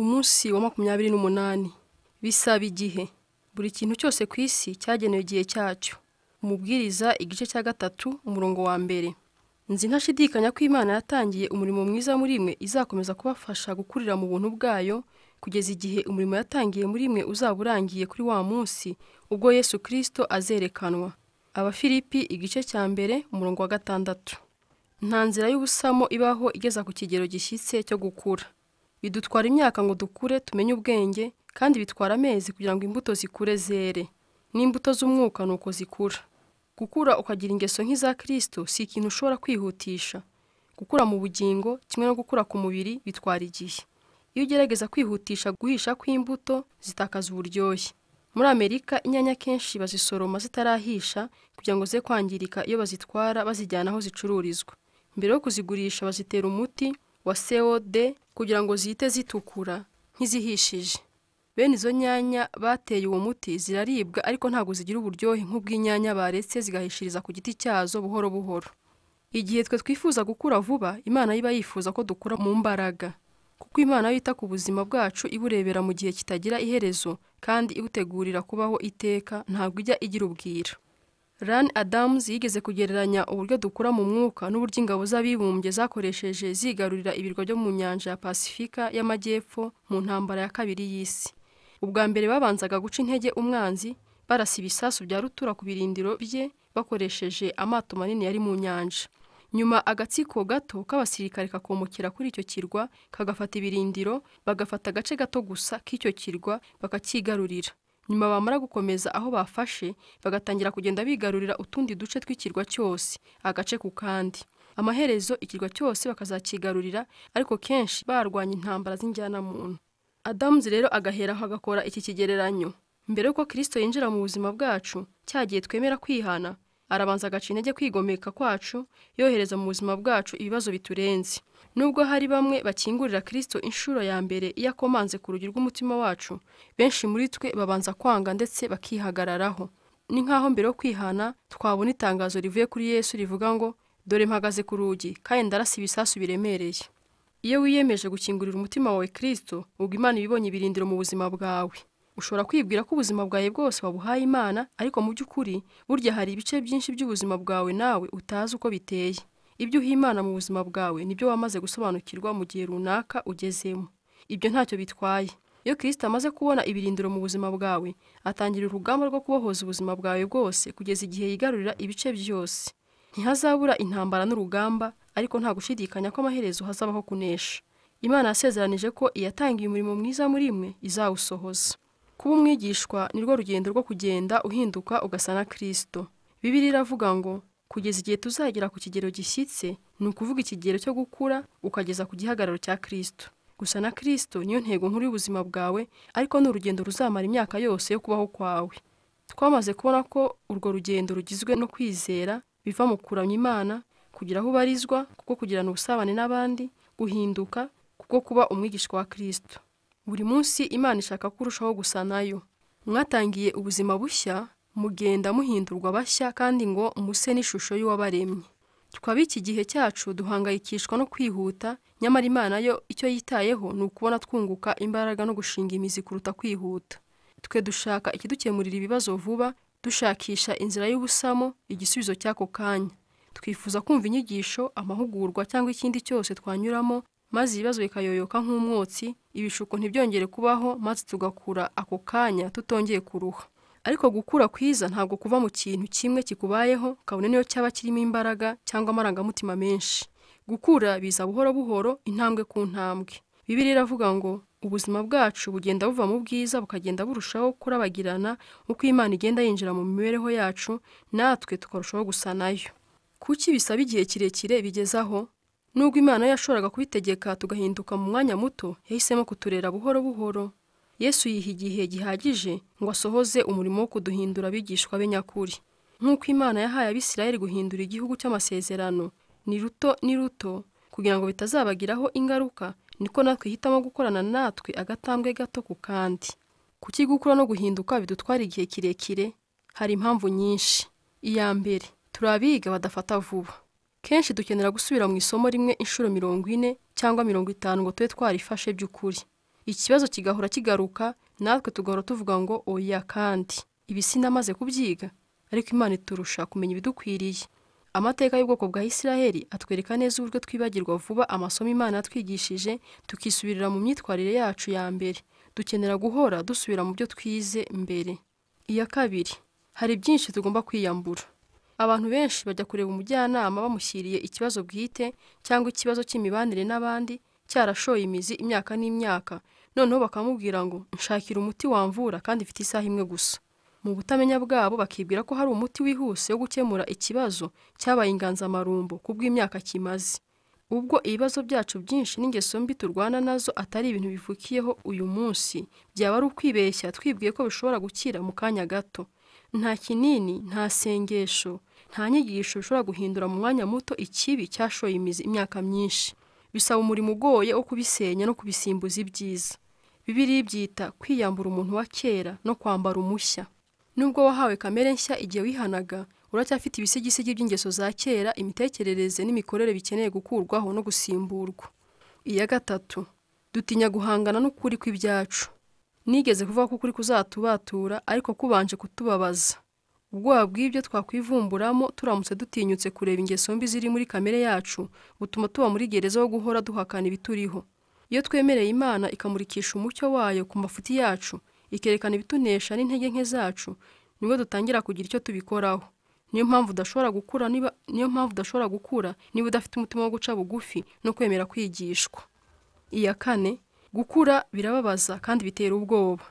umunsi wa makumyabiri n'umunani bisaba igihe buri kintu cyose ku isi cyagenewe igihe cyacyo umubwiriza igice cya gatatu umurongo wa mbere nzi ntashidikanya ko imana yatangiye umurimo mwiza muri mwe izakomeza kubafasha gukurira mu buntu bwayo kugeza igihe umurimo yatangiye muri mwe uzaba urangiye kuri wa munsi ubwo yesu kirisito azerekanwa abafilipi igice cya mbere umurongo wa gatandatu nta nzira y'ubusamo ibaho igeza ku kigero gishyitse cyo gukura bidutwara imyaka ngo dukure tumenye ubwenge kandi bitwara amezi kugira ngo imbuto zikure zere n'imbuto z'umwuka ni uko zikura gukura ukagira ingeso nk'iza kirisito si ikintu ushobora kwihutisha gukura mu bugingo kimwe no gukura ku mubiri bitwara igihe iyo ugerageza kwihutisha guhisha kw'imbuto zitakaza uburyohe muri amerika inyanya kenshi bazisoroma zitarahisha kugira ngo ze kwangirika iyo bazitwara bazijyana aho zicururizwa mbere yo kuzigurisha bazitera umuti wa cod kugira ngo zihite zitukura nk'izihishije bene izo nyanya bateye uwo muti ziraribwa ariko ntabwo zigira uburyohe nk'ubw'inyanya baretse zigahishiriza ku giti cyazo buhoro buhoro igihe twe twifuza gukura vuba imana iba yifuza ko dukura mu mbaraga kuko imana yita ku buzima bwacu iburebera mu gihe kitagira iherezo kandi ibutegurira kubaho iteka ntabwo ijya igira ubwira Rani Adams yigeze kugereranya uburyo dukura mu mwuka n'uburyo ingabo z'abibumbye zakoresheje zigarurira ibirwa byo mu nyanja ya Pasifika y'Amajyepfo mu ntambara ya kabiri y'isi. Ubwa mbere babanzaga guca intege umwanzi barasa ibisasu bya rutura ku birindiro bye bakoresheje amato manini yari mu nyanja. Nyuma agatsiko gato k'abasirikare kakomokera kuri icyo kirwa kagafata ibirindiro bagafata agace gato gusa k'icyo kirwa bakakigarurira. nyuma bamara gukomeza aho bafashe bagatangira kugenda bigarurira utundi duce tw'ikirwa cyose agace ku kandi amaherezo ikirwa cyose bakazakigarurira ariko kenshi barwanya intambara z'injyanamuntu adamuzi rero agaheraho agakora iki kigereranyo mbere y'uko kirisito yinjira mu buzima bwacu cyagiye twemera kwihana arabanza agaca intege kwigomeka kwacu yohereza mu buzima bwacu ibibazo biturenze nubwo hari bamwe bakingurira Kristo inshuro ya mbere iyo akomanze ku rugi rw'umutima wacu benshi muri twe babanza kwanga ndetse bakihagararaho ni nk'aho mbere yo kwihana twabona itangazo rivuye kuri yesu rivuga ngo dore mpagaze ku rugi kandi ndarasa ibisasu biremereye iyo wiyemeje gukingurira umutima wawe Kristo ubwo imana ibibonye ibirindiro mu buzima bwawe ushobora kwibwira ko ubuzima bwawe bwose wabuhaye imana ariko mu by'ukuri burya hari ibice byinshi by'ubuzima bwawe nawe utazi uko biteye ibyo uha imana mu buzima bwawe nibyo wamaze gusobanukirwa mu gihe runaka ugezemo ibyo ntacyo bitwaye iyo kirisita amaze kubona ibirindiro mu buzima bwawe atangira urugamba rwo kubohoza ubuzima bwawe bwose kugeza igihe yigarurira ibice byose ntihazabura intambara n'urugamba ariko nta gushidikanya ko amaherezo hazabaho kunesha imana yasezeranije ko iyatangiye umurimo mwiza muri mwe izawusohoza kuba umwigishwa nirwo rugendo rwo kugenda uhinduka ugasa na kirisito bibiri iravuga ngo kugeza igihe tuzagera ku kigero gishyitse ni ukuvuga ikigero cyo gukura ukageza ku gihagararo cya kirisito gusa na kirisito niyo ntego nkuru y'ubuzima bwawe ariko ni urugendo ruzamara imyaka yose yo kubaho kwawe twamaze kubona ko urwo rugendo rugizwe no kwizera biva mu kuramya imana kugira aho ubarizwa kuko kugirana ubusabane n'abandi guhinduka kuko kuba umwigishwa wa kirisito buri munsi imana ishaka ko urushaho gusa nayo mwatangiye ubuzima bushya mugenda muhindurwa bashya kandi ngo muse n'ishusho y'uwabaremye twaba iki gihe cyacu duhangayikishwa no kwihuta nyamara imana yo icyo yitayeho ni ukubona twunguka imbaraga no gushinga imizi kuruta kwihuta twe dushaka ikidukemurira ibibazo vuba dushakisha inzira y'ubusamo igisubizo cy'ako kanya twifuza kumva inyigisho amahugurwa cyangwa ikindi cyose twanyuramo maze ibibazo bikayoyoka nk'umwotsi ibishuko ntibyongere kubaho maze tugakura ako kanya tutongeye kuruha ariko gukura kwiza ntabwo kuva mu kintu kimwe kikubayeho kabone niyo cyaba kirimo imbaraga cyangwa amarangamutima menshi gukura biza buhoro buhoro intambwe ku ntambwe bibiri iravuga ngo ubuzima bwacu bugenda buva mu bwiza bukagenda burushaho kurabagirana uko imana igenda yinjira mu mibereho yacu natwe tukarushaho gusa nayo kuki bisaba igihe kirekire bigezaho nubwo imana yashoboraga kubitegeka tugahinduka mu mwanya muto yahisemo kuturera buhoro buhoro yesu yiha igihe gihagije ngo asohoze umurimo wo kuduhindura abigishwa be nyakuri nk'uko imana yahaye abisirayeli guhindura igihugu cy'amasezerano ni ruto ni ruto kugira ngo bitazabagiraho ingaruka niko natwe ihitamo gukorana natwe agatambwe gato ku kandi kuki gukura no guhinduka bidutwara igihe kirekire hari impamvu nyinshi iya mbere turabiga badafata vuba kenshi dukenera gusubira mu isomo rimwe inshuro mirongo ine cyangwa mirongo itanu ngo tube twarifashe by'ukuri ikibazo kibazo kigahora kigaruka natwe tugahora tuvuga ngo oya kandi ibi sinamaze kubyiga ariko imana iturusha kumenya ibidukwiriye amateka y'ubwoko bwa Isiraheli atwereka neza uburyo twibagirwa vuba amasomo imana yatwigishije tukisubirira mu myitwarire yacu ya mbere dukenera guhora dusubira mu byo twize mbere iya kabiri hari byinshi tugomba kwiyambura abantu benshi bajya kureba umujyanama bamushyiriye ikibazo bwite cyangwa ikibazo cy'imibanire n'abandi cyarashoye imizi imyaka n'imyaka noneho bakamubwira ngo nshakira umuti wamvura kandi ifite isaha imwe gusa mu butamenya bwabo bakibwira ko hari umuti wihuse wo gukemura ikibazo cyabaye inganzamarumbo kubw'imyaka kimaze ubwo ibibazo byacu byinshi n'ingeso mbi turwana nazo atari ibintu bivukiyeho uyu munsi byaba ari ukwibeshya twibwiye ko bishobora gukira mu kanya gato nta kinini nta sengesho nta nyigisho bishobora guhindura mu mwanya muto ikibi cyashoye imizi imyaka myinshi bisaba umurimo ugoye wo kubisenya no kubisimbuza ibyiza bibiri byita kwiyambura umuntu wa kera no kwambara umushya nubwo wahawe kamere nshya igihe wihanaga uracyafite ibisigisigi by'ingeso za kera imitekerereze n'imikorere bikeneye gukurwaho no gusimburwa iya gatatu dutinya guhangana n'ukuri kw'ibyacu nigeze kuvuga ko ukuri kuzatubatura ariko kubanje kutubabaza ubwoba bw'ibyo twakwivumburamo turamutse dutinyutse kureba ingeso mbi ziri muri kamere yacu butuma tuba muri gereza wo guhora duhakana ibituriho iyo twemereye imana ikamurikisha umucyo wayo ku mafuti yacu ikerekana ibitunesha n'intege nke zacu nibwo dutangira kugira icyo tubikoraho niyo mpamvu udashobora gukura niba niyo mpamvu udashobora gukura niba udafite umutima wo guca bugufi no kwemera kwigishwa iya kane gukura birababaza kandi bitera ubwoba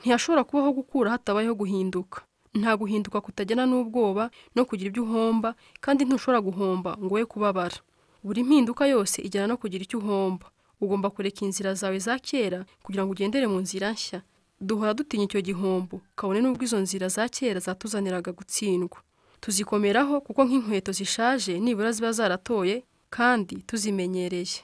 ntiyashobora kubaho gukura hatabayeho guhinduka nta guhinduka kutagena n'ubwoba no kugira ibyo uhomba kandi ntushobora guhomba ngo we kubabara buri mpinduka yose ijyana no kugira icyo uhomba ugomba kureka inzira zawe za kera kugira ngo ugendere mu nzira nshya duhora dutinya icyo gihombo kabone n'ubwo izo nzira za kera zatuzaniraga gutsindwa tuzikomeraho kuko nk'inkweto zishaje nibura ziba zaratoye kandi tuzimenyereye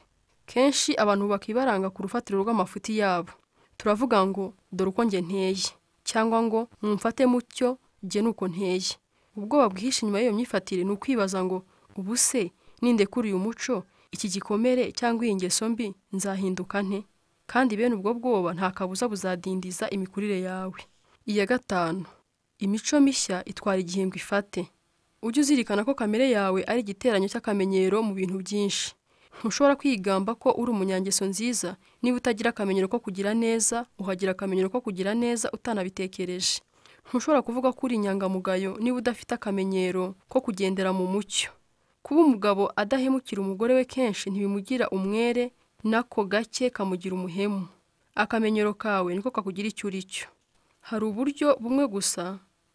kenshi abantu bakibaranga ku rufatiro rw'amafuti yabo turavuga ngo dore uko njye nteye cyangwa ngo mumfate mucyo jye nuko nteye ubwoba bwihishe inyuma y'iyo myifatire ni ukwibaza ngo ubuse se nindekura uyu muco iki gikomere cyangwa iyi ngeso mbi nzahinduka nte kandi bene ubwo bwoba nta kabuza buzadindiza imikurire yawe iya gatanu imico mishya itwara igihembwe ifate ujye uzirikana ko kamere yawe ari igiteranyo cy'akamenyero mu bintu byinshi ntushobora kwigamba ko uri umunyangeso nziza niba utagira akamenyero ko kugira neza uhagira akamenyero ko kugira neza utanabitekereje ntushobora kuvuga ko uri inyangamugayo niba udafite akamenyero ko kugendera mu mucyo kuba umugabo adahemukira umugore we kenshi ntibimugira umwere nako gake kamugira umuhemu akamenyero kawe niko kakugira icyo uri cyo hari uburyo bumwe gusa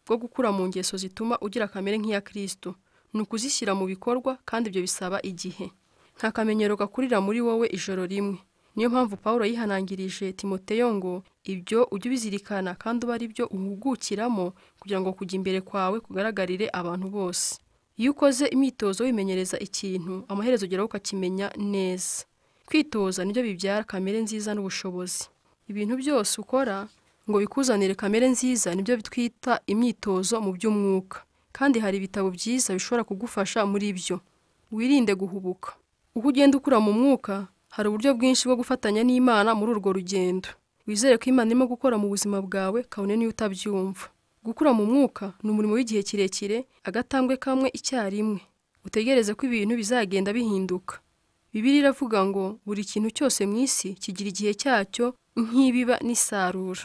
bwo gukura mu ngeso zituma ugira kamere nk'iya kirisitu ni ukuzishyira mu bikorwa kandi ibyo bisaba igihe nta kamenyero gakurira muri wowe ijoro rimwe niyo mpamvu paul yihanangirije timoteyo ngo ibyo ujye ubizirikana kandi uba ari byo uhugukiramo kugira ngo kujya imbere kwawe kugaragarire abantu bose iyo ukoze imyitozo wimenyereza ikintu amaherezo ugeraho ukakimenya neza kwitoza nibyo bibyara kamere nziza n'ubushobozi ibintu byose ukora ngo bikuzanire kamere nziza nibyo twita imyitozo mu by'umwuka kandi hari ibitabo byiza bishobora kugufasha muri byo wirinde guhubuka uko ugenda ukura mu mwuka hari uburyo bwinshi bwo gufatanya n'imana muri urwo rugendo wizere ko imana irimo gukora mu buzima bwawe kabone n'iyo utabyumva gukura mu mwuka ni umurimo w'igihe kirekire agatambwe kamwe icyarimwe utegereze ko ibintu bizagenda bihinduka bibiri iravuga ngo buri kintu cyose mu isi kigira igihe cyacyo nk'ibiba n'isarura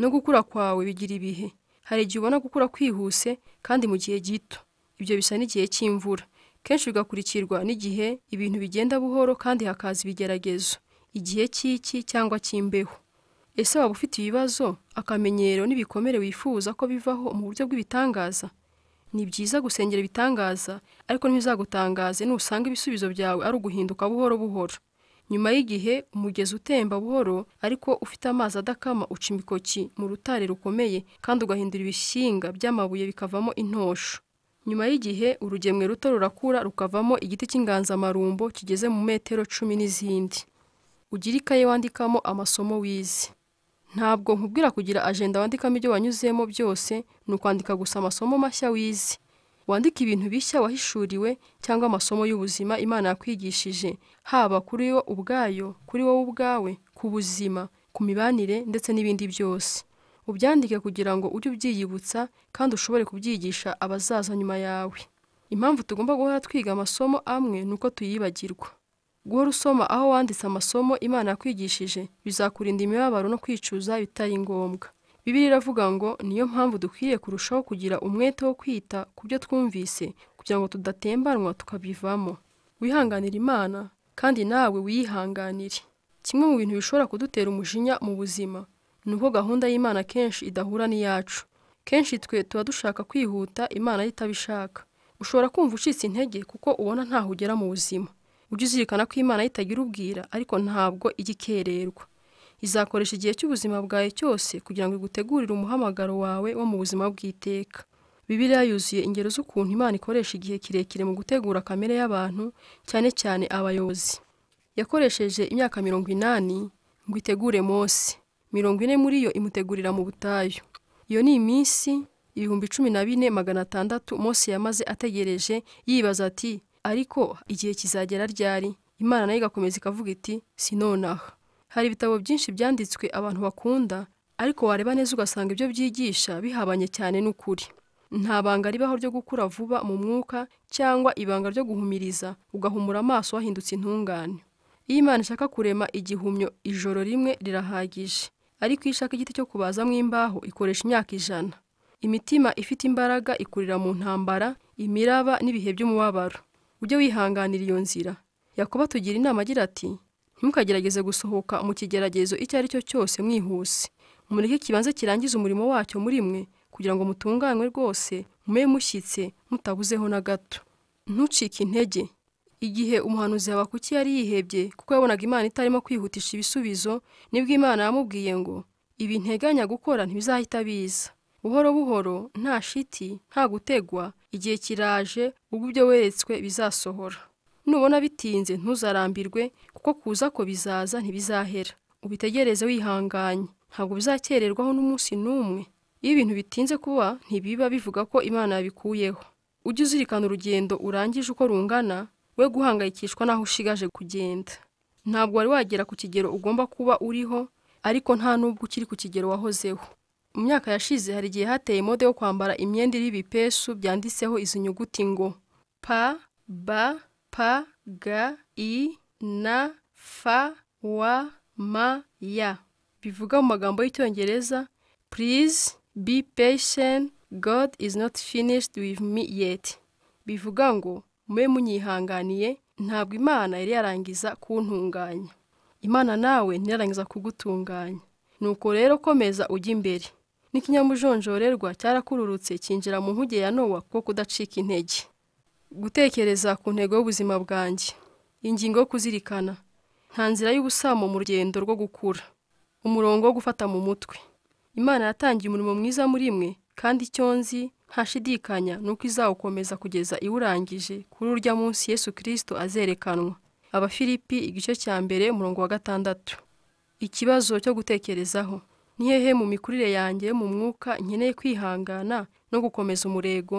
no gukura kwawe bigira ibihe hari igihe ubona gukura kwihuse kandi mu gihe gito ibyo bisa n'igihe cy'imvura kenshi bigakurikirwa n'igihe ibintu bigenda buhoro kandi hakaza ibigeragezo igihe cy'iki cyangwa cy'imbeho ese waba ufite ibibazo akamenyero n'ibikomere wifuza ko bivaho mu buryo bw'ibitangaza ni byiza gusengera ibitangaza ariko ntibizagutangaze nusanga ibisubizo byawe ari uguhinduka buhoro buhoro nyuma y'igihe umugezi utemba buhoro ariko ufite amazi adakama uca imikoki mu rutare rukomeye kandi ugahindura ibishyinga by'amabuye bikavamo intosho nyuma y'igihe urugemwe ruto rurakura rukavamo igiti cy'inganzamarumbo kigeze mu metero cumi n'izindi ugire ikaye wandikamo amasomo wize ntabwo nkubwira kugira ajenda wandikamo ibyo wanyuzemo byose ni ukwandika gusa amasomo mashya wize Wandika ibintu bishya wahishuriwe cyangwa amasomo y'ubuzima imana yakwigishije haba kuri yo ubwayo kuri wowe ubwawe ku buzima ku mibanire ndetse n'ibindi byose ubyandike kugira ngo ujye ubyiyibutsa kandi ushobore kubyigisha abazaza nyuma yawe impamvu tugomba guhora twiga amasomo amwe ni uko tuyibagirwa guhora usoma aho wanditse amasomo imana yakwigishije bizakurinda imibabaro no kwicuza bitari ngombwa bibiri iravuga ngo niyo mpamvu dukwiye kurushaho kugira umwete wo kwita ku byo twumvise kugira ngo tudatembanwa tukabivamo wihanganira imana kandi nawe wiyihanganire kimwe mu bintu bishobora kudutera umujinya mu buzima ni uko gahunda y'imana kenshi idahura n'iyacu kenshi twe tuba dushaka kwihuta imana yo itabishaka ushobora kumva ucitse intege kuko ubona ntaho ugera mu buzima ujye uzirikana ko imana ye itagira ubwira ariko ntabwo ijya ikererwa izakoresha igihe cy'ubuzima bwawe cyose kugira ngo igutegurire umuhamagaro wawe wo mu buzima bw'iteka bibiliya yuzuye ingero z'ukuntu imana ikoresha igihe kirekire mu gutegura kamere y'abantu cyane cyane abayobozi yakoresheje imyaka mirongo inani ngo itegure Mose mirongo ine muri yo imutegurira mu butayu iyo ni iminsi ibihumbi cumi na bine magana atandatu Mose yamaze ategereje yibaza ati ariko igihe kizagera ryari imana nayo igakomeza ikavuga iti nonaha hari ibitabo byinshi byanditswe abantu bakunda ariko wareba neza ugasanga ibyo byigisha bihabanye cyane n'ukuri nta banga ribaho ryo gukura vuba mu mwuka cyangwa ibanga ryo guhumiriza ugahumura amaso wahindutse intungane iyo imana ishaka kurema igihumyo ijoro rimwe rirahagije ariko iyo ishaka igiti cyo kubazamo imbaho ikoresha imyaka ijana imitima ifite imbaraga ikurira mu ntambara imiraba n'ibihe by'umubabaro ujye wihanganira iyo nzira Yakoba tugira inama agira ati ntimukagerageze gusohoka mu kigeragezo icyo ari cyo cyose mwihuse mureke kibanza kirangize umurimo wacyo muri mwe kugira ngo mutunganwe rwose mube mushyitse mutabuzeho na gato ntucike intege igihe umuhanuzi habakuki yari yihebye kuko yabonaga imana itarimo kwihutisha ibisubizo nibwo imana yamubwiye ngo ibi nteganya gukora ntibizahita biza buhoro buhoro nta shiti nta gutegwa igihe kiraje ubwo ibyo weretswe bizasohora nubona bitinze ntuzarambirwe kuko kuza ko bizaza ntibizahera ubitegereze wihanganye ntabwo bizakererwaho n'umunsi n'umwe iyo ibintu bitinze kuba ntibiba bivuga ko imana yabikuyeho ujye uzirikana urugendo urangije uko rungana we guhangayikishwa n'aho ushigaje kugenda ntabwo wari wagera ku kigero ugomba kuba uriho ariko nta n'ubwo ukiri ku kigero wahozeho mu myaka yashize hari igihe hateye mode yo kwambara imyenda iriho ibipesu byanditseho izi nyuguti ngo p b p g i na fa wa ma ya bivuga mu magambo y'icyongereza please be patient god is not finished with me yet bivuga ngo mube munyihanganiye ntabwo imana yari yarangiza kuntunganya imana nawe ntiyarangiza kugutunganya nuko rero komeza ujya imbere n'ikinyamujonjorerwa cyarakururutse cyinjira mu nkuge ya nowa kuko kudacika intege gutekereza ku ntego y'ubuzima bwanjye ingingo yo kuzirikana nta nzira y'ubusamo mu rugendo rwo gukura umurongo wo gufata mu mutwe imana yatangiye umurimo mwiza muri mwe kandi icyo nzi ntashidikanya nuko izawukomeza kugeza iwurangije kuri urya munsi yesu kirisito azerekanwa abafilipi igice cya mbere umurongo wa gatandatu ikibazo cyo gutekerezaho ni hehe mu mikurire yanjye mu mwuka nkeneye kwihangana no gukomeza umurego